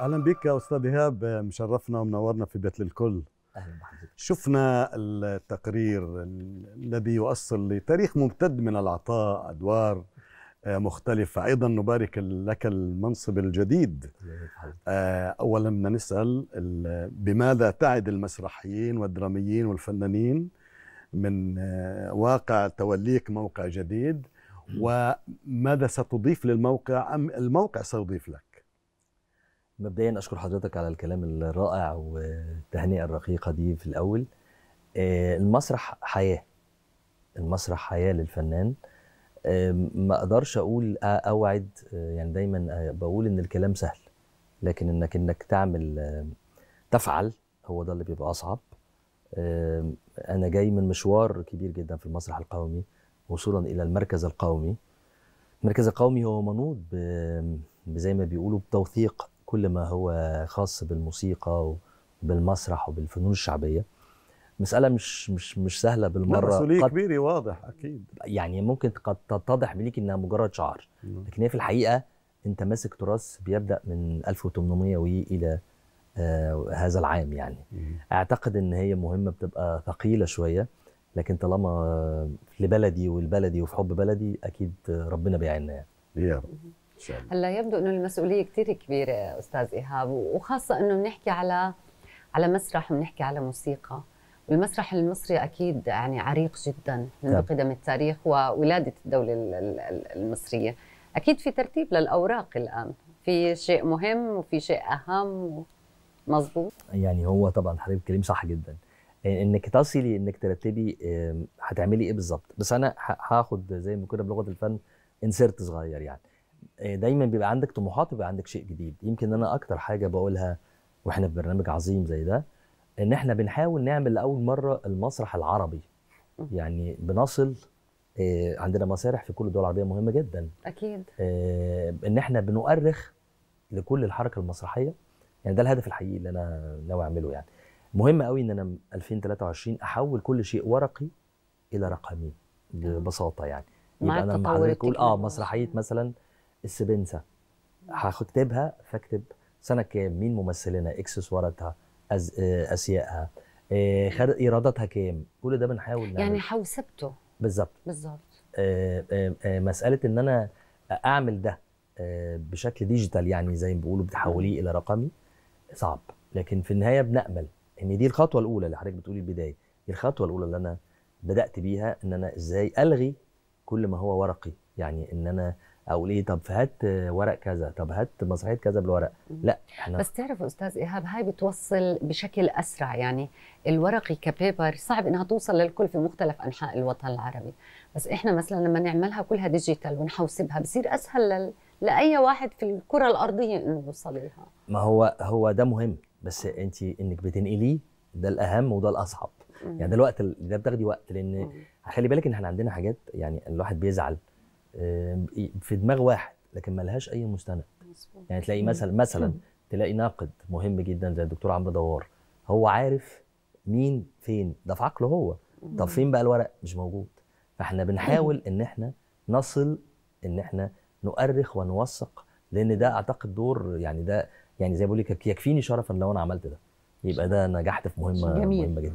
اهلا بك يا استاذ ايهاب مشرفنا ومنورنا في بيت للكل اهلا بحضرتك شفنا التقرير الذي يؤصل لتاريخ ممتد من العطاء ادوار آه، مختلفة أيضا نبارك لك المنصب الجديد آه، أولا بدنا نسأل بماذا تعد المسرحيين والدراميين والفنانين من آه، واقع توليك موقع جديد وماذا ستضيف للموقع أم الموقع سيضيف لك مبدئيا اشكر حضرتك على الكلام الرائع والتهنئه الرقيقه دي في الاول آه، المسرح حياه المسرح حياه للفنان ما اقدرش اقول اوعد آه، يعني دايما بقول ان الكلام سهل لكن انك انك تعمل تفعل هو ده اللي بيبقى اصعب انا جاي من مشوار كبير جدا في المسرح القومي وصولا الى المركز القومي المركز القومي هو منوط زي ما بيقولوا بتوثيق كل ما هو خاص بالموسيقى وبالمسرح وبالفنون الشعبيه مساله مش مش مش سهله بالمره مسؤوليه كبيره واضح اكيد يعني ممكن قد تتضح ليك انها مجرد شعر لكن هي في الحقيقه انت ماسك تراث بيبدا من 1800 الى آه هذا العام يعني مم. اعتقد ان هي مهمه بتبقى ثقيله شويه لكن طالما لبلدي والبلدي وفي حب بلدي اكيد ربنا بيعيننا يعني يا رب هلا يبدو انه المسؤوليه كثير كبيره استاذ ايهاب وخاصه انه بنحكي على على مسرح بنحكي على موسيقى والمسرح المصري اكيد يعني عريق جدا منذ نعم. قدم التاريخ وولاده الدوله المصريه اكيد في ترتيب للاوراق الان في شيء مهم وفي شيء اهم مظبوط يعني هو طبعا حضرتك كريم صح جدا انك تصلي انك ترتبي هتعملي ايه بالظبط بس انا هاخد زي ما كنا بلغه الفن انسرت صغير يعني آه، دايما بيبقى عندك طموحات وبيبقى عندك شيء جديد يمكن انا اكتر حاجه بقولها واحنا في برنامج عظيم زي ده ان احنا بنحاول نعمل لاول مره المسرح العربي يعني بنصل آه، عندنا مسارح في كل الدول العربيه مهمه جدا اكيد آه، ان احنا بنؤرخ لكل الحركه المسرحيه يعني ده الهدف الحقيقي اللي انا ناوي اعمله يعني مهم قوي ان انا 2023 احول كل شيء ورقي الى رقمي ببساطه يعني يبقى انا معاك اقول اه مسرحيه مثلا السبنسه هكتبها فاكتب سنه كام مين ممثلينها اكسسواراتها أز... اسيائها آه، خر... ايراداتها كام كل ده بنحاول نعمل يعني حوسبته بالظبط بالظبط آه، آه، مساله ان انا اعمل ده بشكل ديجيتال يعني زي ما بيقولوا بتحوليه الى رقمي صعب لكن في النهايه بنامل ان دي الخطوه الاولى اللي حضرتك بتقولي البدايه دي الخطوه الاولى اللي انا بدات بيها ان انا ازاي الغي كل ما هو ورقي يعني ان انا او ليه طب هات ورق كذا طب هات مسرحيه كذا بالورق لا احنا بس تعرف استاذ ايهاب هاي بتوصل بشكل اسرع يعني الورقي كبيبر صعب انها توصل للكل في مختلف انحاء الوطن العربي بس احنا مثلا لما نعملها كلها ديجيتال ونحوسبها بصير اسهل لل... لاي واحد في الكره الارضيه انه يوصل لها ما هو هو ده مهم بس انت انك بتنقليه ده الاهم وده الاصعب يعني ده الوقت ده بتاخدي وقت لان خلي بالك ان احنا عندنا حاجات يعني الواحد بيزعل إيه، في دماغ واحد لكن ملهاش اي مستند يعني تلاقي مثلا مثلا تلاقي ناقد مهم جدا زي الدكتور عمرو دوار هو عارف مين فين ده في عقله هو طب فين بقى الورق مش موجود فاحنا بنحاول ان احنا نصل ان احنا نؤرخ ونوثق لان ده اعتقد دور يعني ده يعني زي ما بقول لك يكفيني شرفا لو انا عملت ده يبقى ده نجحت في مهمه جميل. مهمه جدا